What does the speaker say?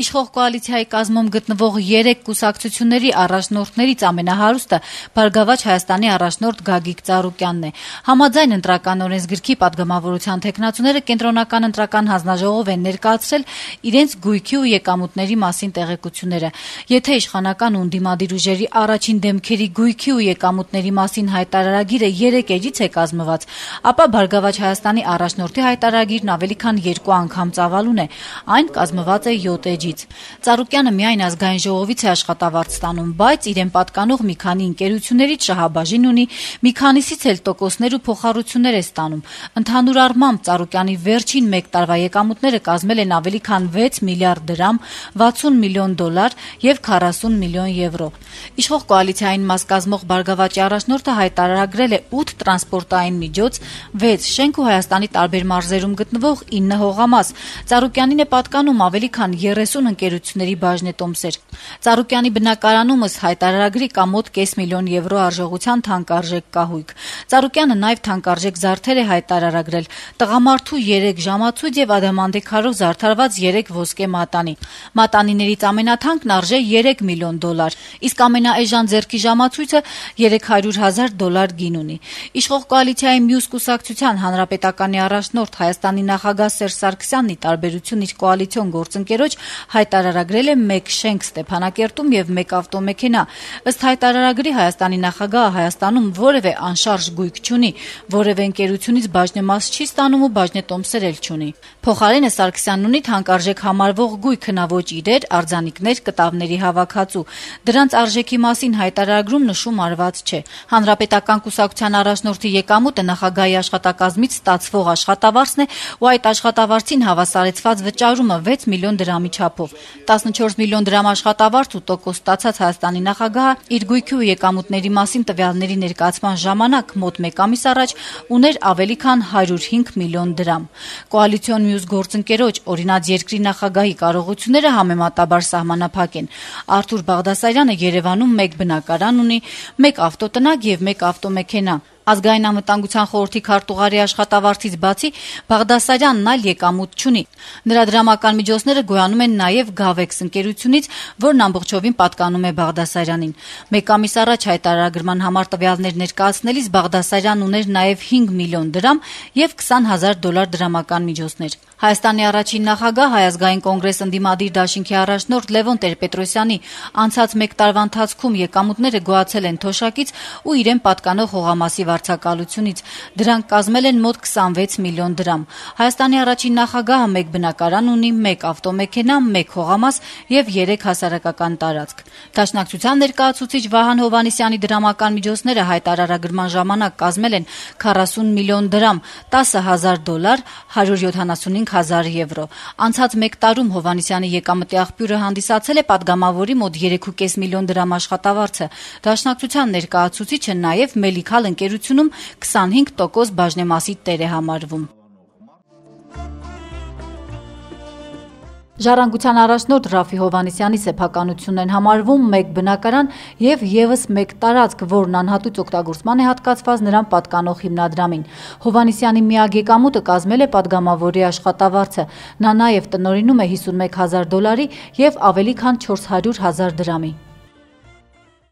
Իշխող կոալիցիայի կազմում գտնվող 3 կուսակցությունների առաջնորդներից ամենահարուստը Բարգավաճ Հայաստանի առաջնորդ Գագիկ Ծառուկյանն է։ Համաձայն ընտրական օրենսգրքի падգամավորության տեխնացուները կենտրոնական ընտրական հանձնաժողով են ներկայացրել իրենց գույքի ու եկամուտների մասին տեղեկությունները։ Եթե իշխանական ու ընդդիմադիր ուժերի առաջին դեմքերի գույքի ու եկամուտների մասին հայտարարագիրը 3 էջից է կազմված, ապա Բարգավաճ Հայաստանի առաջնորդի հայտարարագիրն ավելի քան 2 անգամ ծավալուն է։ Այն կազմված է 7 էջ քաջից։ Ծառուկյանը միայն ազգային ժողովից է աշխատավարձ ստանում, բայց իրեն պատկանող մի քանի ընկերություններից շահաբաժին ունի, մի քանիսից էլ տոկոսներ ու փոխառություններ է ստանում։ Ընդհանուր առմամբ Ծառուկյանի վերջին 1 տարվա եկամուտները կազմել են ավելի քան 6 միլիարդ դրամ, 60 միլիոն դոլար եւ 40 միլիոն եվրո։ Իշխող կոալիցիային մաս կազմող Բարգավաճի առաջնորդը հայտարարել է 8 տրանսպորտային միջոց, 6 շենք ու Հայաստանի տարբեր մարզերում գտնվող 9 հողամաս։ Ծառուկյանին է պատկանում ավելի քան 30 50 ընկերությունների բաժնետոմսեր։ Ծառուկյանի բնակարանում ըստ հայտարարագրի կա մոտ կես միլիոն եվրո արժողության թանկարժեք կահույք։ Ծառուկյանը նաև թանկարժեք զարդեր է հայտարարագրել՝ տղամարդու 3 ժամացույց եւ ադամանդե քարով զարդարված 3 ոսկե մատանի։ Մատանիներից ամենաթանկն արժե 3 միլիոն դոլար, իսկ ամենաէժան ձերքի ժամացույցը 300 հազար դոլար գին ունի։ Իշխող կոալիցիայի մյուս կուսակցության հանրապետականի առաջնորդ Հայաստանի նախագահ Սերժ Սարգսյանն ի տարբերություն իր կոալիցիոն գործընկերոջ հայտարարագրել է մեկ շենք Ստեփանակերտում եւ մեկ ավտոմեքենա։ Ըստ հայտարարագրի Հայաստանի նախագահը Հայաստանում որևէ անշարժ գույք չունի, որևէ ընկերությունից բաժնեմաս չի ստանում ու բաժնետոմսեր էլ չունի։ Փոխարենը Սարգսյանն ունի թանկարժեք համարվող գույք հնաոճ իրեր, արձանիկներ, կտավների հավաքածու։ Դրանց արժեքի մասին հայտարարագրում նշում արված չէ։ Հանրապետական կուսակցության առաջնորդի եկամուտը նախագահի աշխատակազմից ստացվող աշխատավարձն է ու այդ աշխատավարձին հավասարեցված վճարումը 6 միլիոն դրամի չափ չափով։ 14 միլիոն դրամ աշխատավարձ ու տոկոս ստացած Հայաստանի նախագահը իր գույքի ու եկամուտների մասին տվյալների ներկայացման ժամանակ մոտ 1 ամիս առաջ ուներ ավելի քան 105 միլիոն դրամ։ Կոալիցիոն մյուս գործընկերոջ, օրինակ երկրի նախագահի կարողությունները համեմատաբար սահմանափակ են։ Արթուր Բաղդասարյանը Երևանում 1 բնակարան ունի, 1 ավտոտնակ եւ 1 ավտոմեքենա։ Ազգային անվտանգության խորհրդի քարտուղարի աշխատավարձից բացի Բաղդասարյանն այլ եկամուտ չունի։ Նրա դրամական միջոցները գոյանում են նաև Gavex ընկերությունից, որն ամբողջովին պատկանում է Բաղդասարյանին։ Մեկ ամիս առաջ հայտարարագրման համար տվյալներ ներկայացնելիս Բաղդասարյանն ուներ նաև 5 միլիոն դրամ եւ 20 հազար դոլար դրամական միջոցներ։ Հայաստանի առաջին նախագահ Հայազգային կոնգրես ընդդիմադիր դաշինքի առաջնորդ Լևոն Տեր-Պետրոսյանի անցած 1 տարվա ընթացքում եկամուտները գոյացել են թոշակից ու իրեն պատկանող հողամասի վարձակալությունից։ Դրանք կազմել են մոտ 26 միլիոն դրամ։ Հայաստանի առաջին նախագահը մեկ բնակարան ունի, մեկ ավտոմեքենա, մեկ հողամաս եւ 3 հասարակական տարածք։ Դաշնակցության ներկայացուցիչ Վահան Հովանեսյանի դրամական միջոցները հայտարարագրման ժամանակ կազմել են 40 միլիոն դրամ, 10 հազար դոլար, 175 հազար եվրո։ Անցած մեկ տարում Հովանիսյանի եկամտի աղբյուրը հանդիսացել է падգամավորի մոտ 3.5 միլիոն դրամ աշխատավարձը։ Դաշնակցության ներկայացուցիչը նաև Մելիքալ ընկերությունում 25% բաժնեմասի տեր է համարվում։ Ժառանգության առաջնորդ Ռաֆի Հովանիսյանի սեփականություն են համարվում մեկ բնակարան եւ եւս մեկ տարածք, որն անհատույց օգտագործման է հատկացված նրան պատկանող հիմնադրամին։ Հովանիսյանի միակ եկամուտը կազմել է падգամավորի աշխատավարձը։ Նա նաեւ տնորինում է 51000 դոլարի եւ ավելի քան 400000 դրամի։